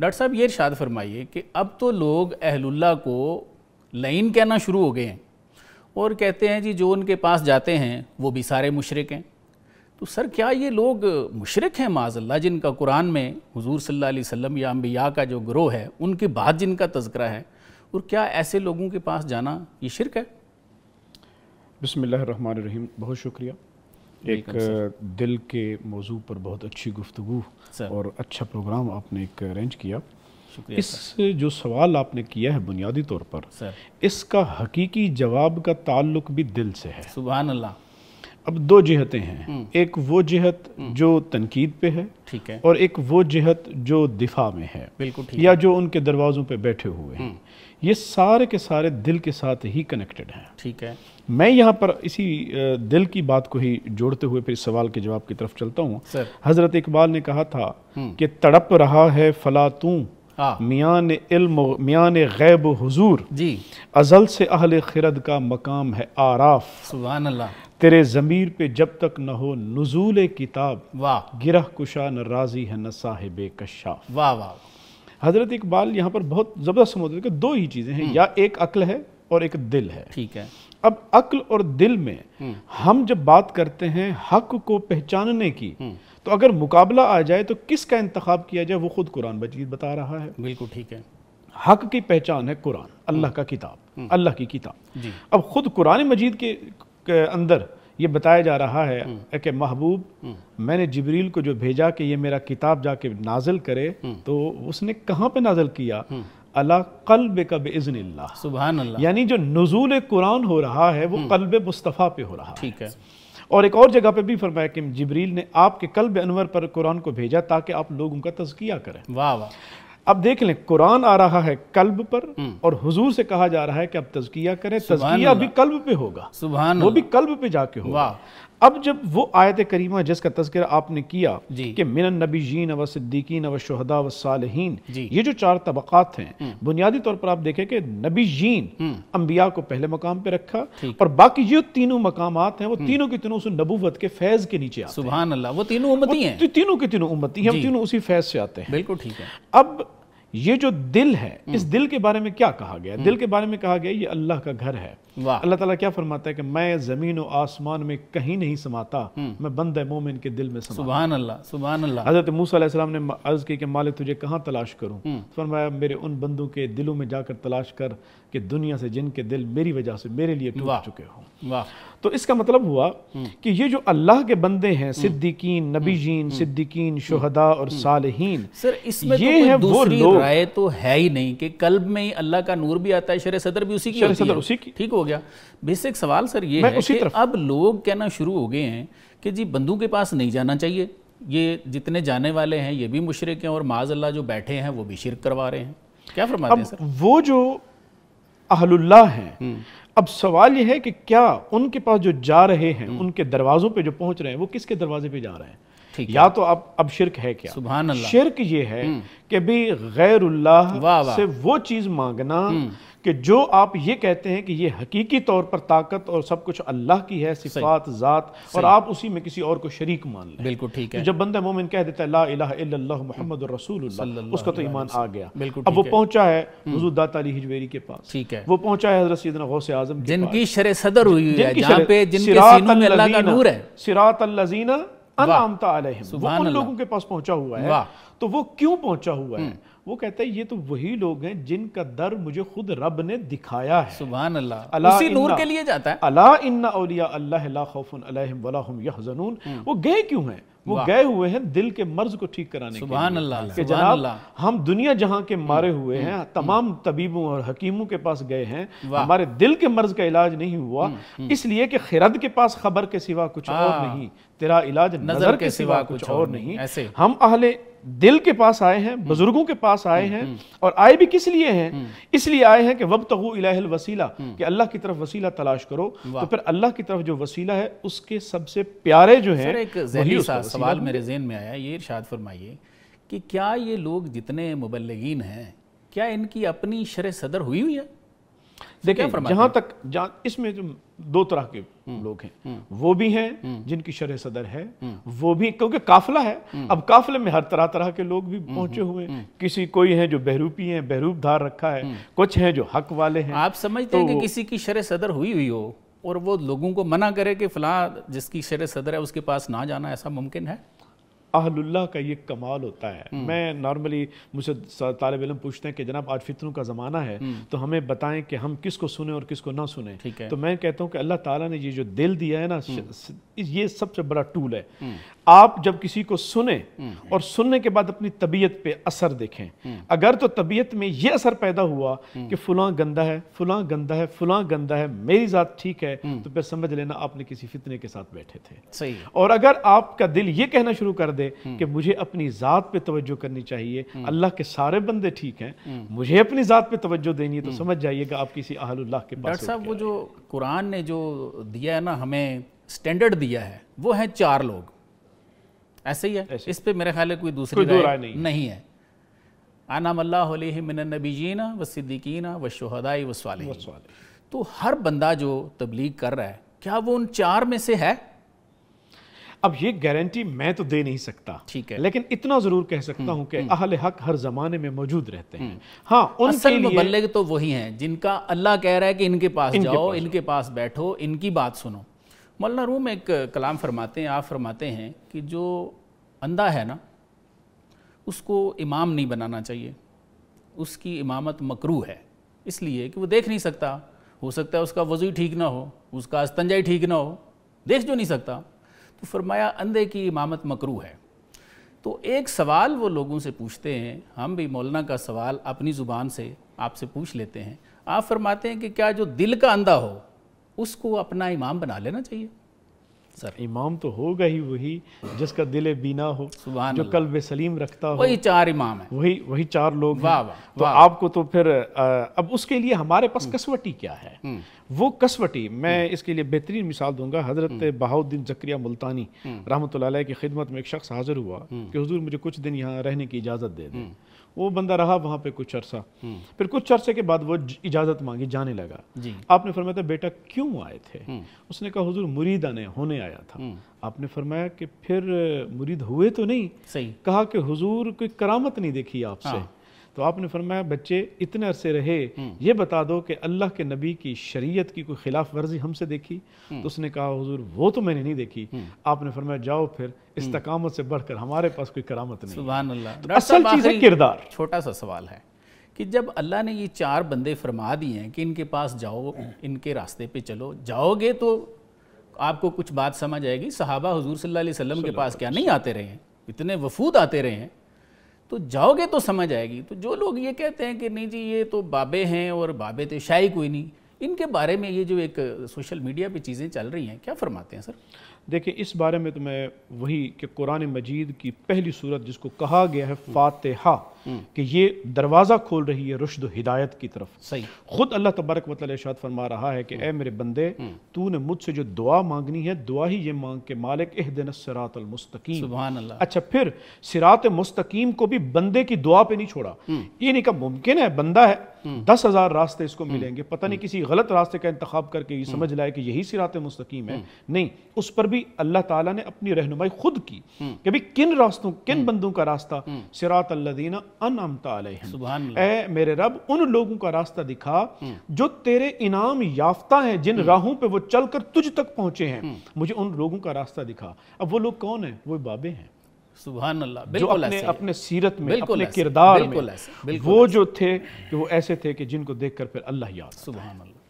Doctor साहब ये इर्शाद फरमाइए कि अब तो लोग अहलुल्ला को लाइन कहना शुरू हो गए हैं और कहते हैं जी जो उनके पास जाते हैं वो भी सारे मुशरक हैं तो सर क्या ये लोग मुशरक हैं माजल्ला जिनका कुरान में हुजूर सल्लल्लाहु अलैहि वसल्लम या अम्बिया का जो ग्रोह है उनके बाद जिनका तस्करा है और क्या ऐसे लोगों के पास जाना ये शिरक है बसमिल्लर बहुत शुक्रिया एक दिल के मौजू पर बहुत अच्छी गुफ्तु और अच्छा प्रोग्राम आपने एक अरेंज किया इस जो सवाल आपने किया है बुनियादी तौर पर इसका हकीकी जवाब का ताल्लुक भी दिल से है सुबह अल्लाह अब दो जिहतें हैं हम्म। एक वो जिहत हम्म। जो तनकीद पे है ठीक है और एक वो जिहत जो दिफा में है बिल्कुल या जो उनके दरवाज़ों पे बैठे हुए हैं हम्म। ये सारे के सारे दिल के साथ ही कनेक्टेड हैं ठीक है मैं यहाँ पर इसी दिल की बात को ही जोड़ते हुए फिर सवाल के जवाब की तरफ चलता हूँ हजरत इकबाल ने कहा था हम्म। कि तड़प रहा है फला तू मियान इल्म मियान गैब हुजूर जी अजल से अहल खिरद का मकाम है आराफ सुबह अल्लाह तेरे ज़मीर पे जब तक न हो नजूल किताब वाह गिरह कुशा न राजी है न साहिब कशा वाह वाह हज़रत इकबाल यहाँ पर बहुत ज़बरदस्त समझते कि दो ही चीज़ें हैं हम्म। या एक अक्ल है और एक दिल है ठीक है अब अक्ल और दिल में हम्म। हम जब बात करते हैं हक को पहचानने की हम्म। तो अगर मुकाबला आ जाए तो किसका इंतखब किया जाए वो खुद कुरान मजीद बता रहा है बिल्कुल ठीक है हक की पहचान है कुरान अल्लाह का किताब अल्लाह की किताब अब खुद कुरान मजीद के अंदर ये बताया जा रहा है हम्म। कि महबूब हम्म। मैंने जबरील को जो भेजा कि ये मेरा किताब जाके नाजिल करे हम्म। तो उसने कहाँ पे नाजिल किया अला कल्ब कब इजन सुबह यानी जो नजूल कुरान हो रहा है वो कल्ब मुस्तफ़ा पे हो रहा ठीक है और एक और जगह पे भी फरमाया कि जबरील ने आपके कल्ब अनवर पर कुरान को भेजा ताकि आप लोगों का तजकिया करें वाह वाह अब देख लें कुरान आ रहा है कल्ब पर हम्म। और हुजूर से कहा जा रहा है कि अब तजकिया करें तजकिया भी कल्ब पे होगा सुभान वो भी कल्ब पे जाके होगा अब जब वो आयत करीमा जिसका तस्कर आपने किया कि मिनन नबी जीन व सिद्दीकीन व शहदा व सालहीन ये जो चार तबक़ात हैं हम्म। बुनियादी तौर पर आप देखें कि नबी जीन हम्म। अंबिया को पहले मकाम पे रखा और बाकी जो तीनों मकाम हैं वो तीनों के तीनों उस नबूवत के फैज़ के नीचे आते सुबह अल्लाह वो तीनों उम्मती हैं तीनों के तीनों उम्मती हैं तीनों उसी फैज़ से आते हैं बिल्कुल ठीक है अब ये जो दिल है हम्म। इस दिल के बारे में क्या कहा गया हम्म। दिल के बारे में कहा गया ये अल्लाह का घर है अल्लाह ताला क्या फरमाता है कि मैं जमीन और आसमान में कहीं नहीं समाता हम्म। मैं बंद मोमिन के दिल में सुबह अल्लाह सुबह अल्लाह हजरत मूसा ने अर्ज की कि माले तुझे कहाँ तलाश करूँ तो फरमाया मेरे उन बंदों के दिलों में जाकर तलाश कर कि दुनिया से जिनके दिल मेरी वजह से मेरे लिए टूट चुके हों तो इसका मतलब हुआ हम्म। कि ये जो अल्लाह के बंदे हैं हम्म। सिद्दीकीन हम्म। नबीजीन सिद्दीकीन शुहदा और सालहीन सर इसमें तो ये तो है वो लोग राय तो है ही नहीं कि कल्ब में ही अल्लाह का नूर भी आता है शर सदर भी उसी की शर सदर उसी की ठीक हो गया बेसिक सवाल सर ये है कि अब लोग कहना शुरू हो गए हैं कि जी बंदू के पास नहीं जाना चाहिए ये जितने जाने वाले हैं ये भी मुशरक हैं और माज अल्लाह जो बैठे हैं वो भी शिरक करवा रहे हैं क्या फरमाते हैं सर वो जो अहलुल्ला हैं हम्म। अब सवाल यह है कि क्या उनके पास जो जा रहे हैं हम्म। उनके दरवाज़ों पे जो पहुंच रहे हैं वो किसके दरवाजे पे जा रहे हैं या तो अब अब शिरक है क्या सुबह शिरक ये है हम्म। कि भी गैरुल्लाह से वो चीज़ मांगना कि जो आप ये कहते हैं कि ये हकीकी तौर पर ताकत और सब कुछ अल्लाह की है सिफात ज़ात और आप उसी में किसी और को शरीक मान लें बिल्कुल ठीक तो है जब बंदा मोमिन कह देता है ला इला मोहम्मद रसूल उसका तो ईमान आ गया बिल्कुल अब वो पहुंचा है हजूदात हम्म। अली हिजवेरी के पास ठीक है वो पहुंचा है हजरत सदन गौस आजम जिनकी शर सदर हुई है सिरात अल्लाह का नूर है सिरात अल्लाजीना अनामता उन लोगों के पास पहुंचा हुआ है तो वो क्यों पहुंचा हुआ है हम्म। वो कहते हैं ये तो वही लोग हैं जिनका दर मुझे खुद रब ने दिखाया है सुबह अल्लाह उसी नूर के लिए जाता है अला इन्ना औलिया अल्लाह ला खौफुन अलैहिम वला यहजनून हम्म। वो गए क्यों हैं वो गए हुए हैं दिल के मर्ज को ठीक कराने के जनाब हम दुनिया जहां के मारे हुए हम्म, हैं हम्म। तमाम तबीबों और हकीमों के पास गए हैं हमारे दिल के मर्ज का इलाज नहीं हुआ हम्म, इसलिए कि खिरद के पास खबर के सिवा कुछ और हाँ। नहीं तेरा इलाज नजर के सिवा कुछ और नहीं हम अहले दिल के पास आए हैं हम्म। बुजुर्गों के पास आए हम्म, हैं हम्म। और आए भी किस लिए हैं इसलिए आए हैं कि वब तगु वसीला कि अल्लाह की तरफ वसीला तलाश करो तो फिर अल्लाह की तरफ जो वसीला है उसके सबसे प्यारे जो है एक सवाल मेरे जेन में आया ये इर्शाद फरमाइए कि क्या ये लोग जितने मुबलगिन हैं क्या इनकी अपनी शर सदर हुई हुई है देखिए जहां तक इसमें जो दो तरह के हम्म, लोग हैं हम्म। वो भी हैं हम्म। जिनकी शरह सदर है वो भी क्योंकि काफिला है अब काफिले में हर तरह तरह के लोग भी पहुंचे हुए किसी कोई है जो बहरूपी है बहरूप धार रखा है कुछ है जो हक वाले हैं आप समझते हैं कि तो किसी की शरह सदर हुई हुई हो और वो लोगों को मना करे कि फिलहाल जिसकी शर सदर है उसके पास ना जाना ऐसा मुमकिन है आहलुल्ला का ये कमाल होता है हम्म। मैं नॉर्मली मुझसे तालब इलम पूछते हैं कि जनाब आज फितरों का ज़माना है हम्म। तो हमें बताएं कि हम किसको सुने और किसको ना सुने तो मैं कहता हूँ कि अल्लाह ताला ने ये जो दिल दिया है ना हम्म। ये सबसे बड़ा टूल है आप जब किसी को सुने और सुनने के बाद अपनी तबीयत पे असर देखें अगर तो तबीयत में ये असर पैदा हुआ कि फुलां गंदा है फुलां गंदा है फुलां गंदा है मेरी ज़ात ठीक है तो फिर समझ लेना आपने किसी फितने के साथ बैठे थे सही और अगर आपका दिल ये कहना शुरू कर दे हम्म। कि मुझे अपनी ज़ात पे तवज्जो करनी चाहिए हम्म। अल्लाह के सारे बंदे ठीक हैं हम्म। मुझे अपनी ज़ात पे तवज्जो देनी है तो समझ जाइएगा आप किसी अहलुल्लाह के पास साहब वो जो कुरान ने जो दिया है ना हमें स्टैंडर्ड दिया है वो है चार लोग ऐसे ही है ऐसे। इस पर मेरे ख्याल कोई दूसरी कोई राय नहीं, नहीं है आनाम अल्लाह जीना व सिद्दीकीना व शहदाई व सवाल तो हर बंदा जो तबलीग कर रहा है क्या वो उन चार में से है अब ये गारंटी मैं तो दे नहीं सकता ठीक है लेकिन इतना जरूर कह सकता हूँ हम्म, कि हम्म। अहल हक हर जमाने में मौजूद रहते हैं हम्म। हाँ उनके लिए बल्ले तो वही हैं जिनका अल्लाह कह रहा है कि इनके पास इनके जाओ पास इनके पास बैठो इनकी बात सुनो मौलाना रूम एक कलाम फरमाते हैं आप फरमाते हैं कि जो अंधा है ना उसको इमाम नहीं बनाना चाहिए उसकी इमामत मकरू है इसलिए कि वो देख नहीं सकता हो सकता है उसका वजू ठीक ना हो उसका अस्तंजा ठीक ना हो देख जो नहीं सकता तो फरमाया अंधे की इमामत मकरू है तो एक सवाल वो लोगों से पूछते हैं हम भी मौलाना का सवाल अपनी ज़ुबान से आपसे पूछ लेते हैं आप फरमाते हैं कि क्या जो दिल का अंधा हो उसको अपना इमाम बना लेना चाहिए सर इमाम तो होगा ही वही जिसका दिल बीना हो जो कल सलीम रखता हो वही चार इमाम है वही वही चार लोग वाह वाह तो आपको तो फिर अब उसके लिए हमारे पास हम्म। कसवटी क्या है हम्म। वो कसवटी मैं हम्म। इसके लिए बेहतरीन मिसाल दूंगा हजरत बहाउद्दीन जक्रिया मुल्तानी रहमत की खिदमत में एक शख्स हाजिर हुआ कि हजूर मुझे कुछ दिन यहाँ रहने की इजाज़त दे दें वो बंदा रहा वहाँ पे कुछ अरसा हम्म। फिर कुछ अरसे के बाद वो इजाज़त मांगी जाने लगा आपने फरमाया था बेटा क्यों आए थे हम्म। उसने कहा हुजूर मुरीद आने होने आया था हम्म। आपने फरमाया कि फिर मुरीद हुए तो नहीं सही कहा कि हुजूर कोई करामत नहीं देखी आपसे हाँ। तो आपने फरमाया बच्चे इतने अरसे रहे हम्म। ये बता दो कि अल्लाह के नबी की शरीयत की कोई खिलाफ वर्जी हमसे देखी हम्म। तो उसने कहा हुजूर वो तो मैंने नहीं देखी हम्म। आपने फरमाया जाओ फिर इस तकामत से बढ़कर हमारे पास कोई करामत नहीं अल्लाह तो असल चीज़ है किरदार छोटा सा सवाल है कि जब अल्लाह ने ये चार बंदे फरमा दिए हैं कि इनके पास जाओ इनके रास्ते पे चलो जाओगे तो आपको कुछ बात समझ आएगी सहाबा हजूर सल्ला वसम के पास क्या नहीं आते रहे हैं इतने वफूद आते रहे हैं तो जाओगे तो समझ आएगी तो जो लोग ये कहते हैं कि नहीं जी ये तो बाबे हैं और बाबे तो शाही कोई नहीं इनके बारे में ये जो एक सोशल मीडिया पे चीज़ें चल रही हैं क्या फरमाते हैं सर देखिए इस बारे में तो मैं वही कि कुरान मजीद की पहली सूरत जिसको कहा गया है फातहा कि ये दरवाज़ा खोल रही है रुशद हिदायत की तरफ सही खुद अल्लाह तबारक मतलब इर्शाद फरमा रहा है कि ए मेरे बंदे हम्म। तू ने मुझसे जो दुआ मांगनी है दुआ ही ये मांग के मालिक एह दिन सरातमस्तकीम अच्छा फिर सिरात मुस्तकीम को भी बंदे की दुआ पे नहीं छोड़ा हम्म। ये नहीं कहा मुमकिन है बंदा है हम्म। दस हज़ार रास्ते इसको मिलेंगे पता नहीं किसी गलत रास्ते का इंतखब करके ये समझ लाए कि यही सिरात मुस्तकीम है नहीं उस पर भी अल्लाह ताला ने अपनी रहनुमाई खुद की कि भी किन रास्तों किन बंदों का रास्ता सिरात अल्लादीना मेरे रब उन लोगों का रास्ता दिखा हम्म। जो तेरे इनाम याफ्ता हैं जिन हम्म। राहों पे वो चलकर तुझ तक पहुंचे हैं हम्म। मुझे उन लोगों का रास्ता दिखा अब वो लोग कौन है वो बाबे हैं अल्लाह जो अपने अपने सीरत में अपने किरदार में वो जो थे कि वो ऐसे थे कि जिनको देखकर फिर अल्लाह याद सुबह अल्लाह